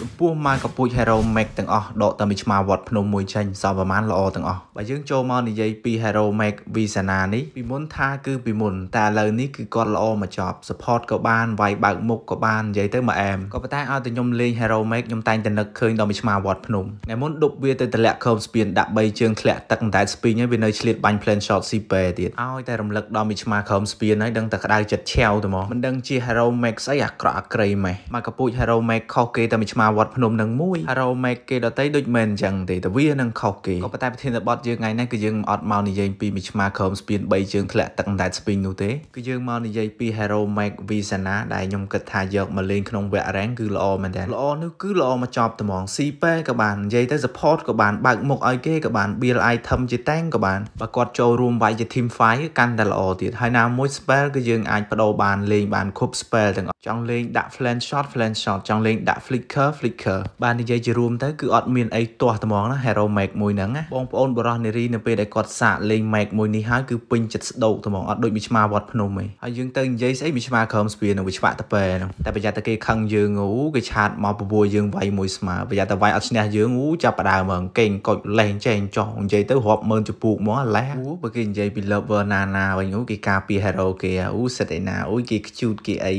ចំពោះម៉ាកពុជ Hero Max ទាំងអស់ដកតែមួយឆ្មាវត្តភ្នំមួយចេញសពប្រមាណល្អទាំងអស់បើយើងចូលមកនិយាយពី Hero Max Visana នេះពីមុនថាគឺពីមុនតែឥឡូវនេះគឺគាត់ល្អមកចប់ support ក៏បានវាយបើកមុខក៏បាននិយាយទៅមកអែមក៏ប៉ុន្តែឲ្យតែខ្ញុំលេង Hero Max ខ្ញុំតែងតែនឹកឃើញដល់មួយឆ្មាវត្តភ្នំថ្ងៃមុនដប់វាទៅតម្លាក់ខោមស្ពានដាក់3ជើងធ្លាក់ទឹកតែស្ពីងហើយវានៅឆ្លៀតបាញ់ plan shot ស៊ីប៉េទៀតឲ្យតែរំលឹកដល់មួយឆ្មាខោមស្ពានហើយដឹងតែក្តៅចិត្តឆាវទៅមកមិនដឹងជា Hero Max អីអាក្រក់អាក្រៃម៉េះមកកពុជ Hero Max ខុសគេតែមួយឆ្មាវត្តភ្នំនឹងមួយរោមេគេដតីដូចមិនអញ្ចឹងទេតែវានឹងខុសគេក៏ប៉ុន្តែប្រធានបទយើងថ្ងៃនេះគឺយើងមិនអត់មកនិយាយពីមួយឆ្មាក្រមស្ពាន3ជើងធ្លាក់ទឹកតែស្ពីងនោះទេគឺយើងមកនិយាយពី Hero Mac Visana ដែលខ្ញុំគិតថាយកមកលេងក្នុងវគ្គ rank គឺល្អមែនតើល្អនោះគឺល្អមកចប់ត្មង CP ក៏បាននិយាយទៅ support ក៏បានបើកមុខឲ្យគេក៏បាន build item ជា tank ក៏បានបើគាត់ចូលរួមវាយជា team fight កាន់តែល្អទៀតហើយណាមួយ spell គឺយើងអាចបដូរបានលេងបានគ្រប់ spell ទាំងអស់ចង់លេងដាក់ flank shot flank shot ចង់លេងដាក់ flicker Flickr បាននិយាយជារួមទៅគឺអត់មានអីទាស់ត្មងណា Hero Mac មួយហ្នឹងណាបងប្អូនបរោះនារីនៅពេលដែលគាត់សាកលេង Mac មួយនេះហើយគឺពេញចិត្តស្ដោកត្មងអត់ដូចមួយឆ្មាវត្តភ្នំឯងហើយយើងទៅនិយាយស្អីមួយឆ្មាក្រោមស្ពាននឹងវាឆ្វាក់តប៉ែហ្នឹងតែប្រយ័ត្នតែគេខឹងយើងអូគេឆាតមកពពួរយើងវាយមួយស្មើប្រយ័ត្នតែវាយអត់ឈ្នះយើងអូចាប់ផ្ដើមមកកេងកុចលេងចែងចោះនិយាយទៅរាប់ម៉ឺនចពូកមកឡែអូបើគេនិយាយពី Lover Nana វិញអូគេការពារ Hero គេអូសិតឯណាអូគេខ្ជូតគេអី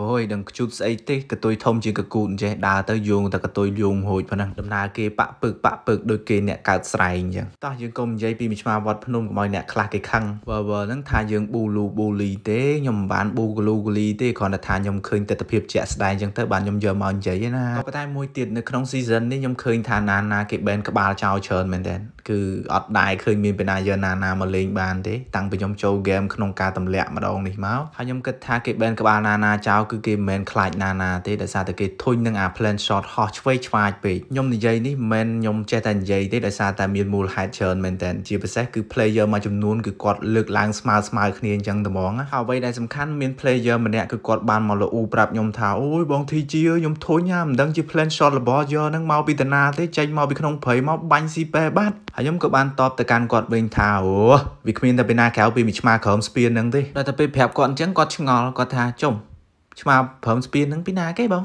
អូយដឹងខ្ជូតស្អីទេកតុយធំជាងកគូតចេះដើរទៅយងតែកតុយយងហូចប៉ុណ្ណឹងដំណើរគេបាក់ពឹកបាក់ពឹកដូចគេអ្នកកើតស្រែងអញ្ចឹងតោះយើងកុំនិយាយពីមជ្ឈមាវត្តភ្នំកុំឲ្យអ្នកខ្លះគេខឹងវើវើហ្នឹងថាយើងប៊ូលូប៊ូលីទេខ្ញុំមិនបានប៊ូគលូគលីទេគ្រាន់តែថាខ្ញុំឃើញទស្សនវិជ្ជាស្ដែងអញ្ចឹងទៅបានខ្ញុំយកមកនិយាយណាក៏ប៉ុន្តែមួយទៀតនៅក្នុង season នេះខ្ញុំឃើញថាណាណាគេបែនក្បាលចោលច្រើនមែនទេគឺអត់ដែរឃើញមានបណ្ណាយកណាណាមកលេង បានទេតាំងពីខ្ញុំចូល game ក្នុងការទម្លាក់ម្ដងនេះមកហើយខ្ញុំគិតថាគេបែនក្បាលណាណាចោលគឺគេមិនមែនខ្លាចណាណាទេដោយសារតែគេធុញនឹងអា plan shot ហោះឆ្វេងឆ្វាយពេកខ្ញុំនិយាយនេះមិនខ្ញុំចេះតែនិយាយទេដោយសារតែមានមូលហេតុច្រើនមែនតើជាពិសេសគឺ player មួយចំនួនគឺគាត់លើកឡើងស្មើស្មើគ្នាអញ្ចឹងត្មងហើយអ្វីដែលសំខាន់មាន player ម្នាក់គឺគាត់បានមកលអ៊ូប្រាប់ខ្ញុំថាអូយបង TG ខ្ញុំធុញហ่าមិនដឹងជា plan shot របស់យកនឹងមកពីតាណាទេចេញមកពីក្នុងព្រៃមកបាញ់ស៊ីប៉ែបាត់ហើយខ្ញុំក៏បានតបទៅកាន់គាត់វិញថាអូវាគ្មានតែពីណាក្រៅពីមួយឆ្មាក្រោមស្ពានហ្នឹងទេដល់តែពេលប្រាប់គាត់អញ្ចឹងគាត់ឆ្ងល់គាត់ថាចុំឆ្មាប្រឹងស្ពានហ្នឹងពីណាគេបង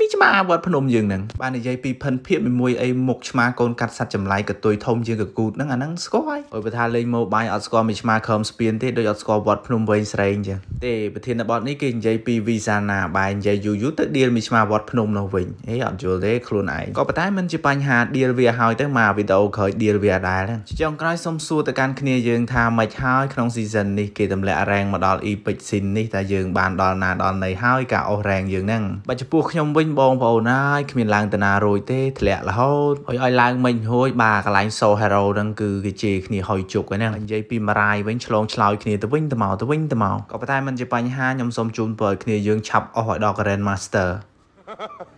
មានឆ្មាវត្តភ្នំយើងហ្នឹងបាននិយាយពីភិនភាព មួយអីមុខឆ្មាកូនកាត់សัตว์ចម្លែកកតុយធំជាងកគូតហ្នឹងអាហ្នឹងស្គាល់ហើយបើថាលេង mobile អត់ស្គាល់មានឆ្មាក្រមស្ពានទេដូចអត់ស្គាល់វត្តភ្នំវែងស្រេងចឹងទេប្រធានបទនេះគេនិយាយពី visa ណាបាយនិយាយយូរយូរទៅ deal មានឆ្មាវត្តភ្នំនោះវិញអេអត់យល់ទេខ្លួនឯងក៏ប៉ុន្តែมันជាបញ្ហា deal វាហើយទៅមកវីដេអូក្រោយ deal វាដែរហ្នឹងចុងក្រោយសុំសួរទៅកាន់គ្នាយើងថាម៉េចហើយក្នុង season នេះគេទម្លាក់រ៉ែងមកដល់ epic scene នេះតែយើងបានដល់ណាដល់ន័យហើយការអស់រ៉ែងយើងហ្នឹងបើចំពោះខ្ញុំវិញបងប្អូនហើយគ្មានឡើងតាណារួយទេធ្លាក់រហូតឲ្យឲ្យឡើងមិញរួយបាទកន្លែង So Hero ហ្នឹងគឺគេជេរគ្នាហុយជុកហ្នឹងនិយាយពីមរាយវិញឆ្លងឆ្លើយគ្នាទៅវិញទៅមកទៅវិញទៅមកក៏ប៉ុន្តែมันជាបញ្ហាខ្ញុំសូមជូនពរឲ្យគ្នាយើងឆាប់អស់ឲ្យដល់ Grand Master Ha ha ha.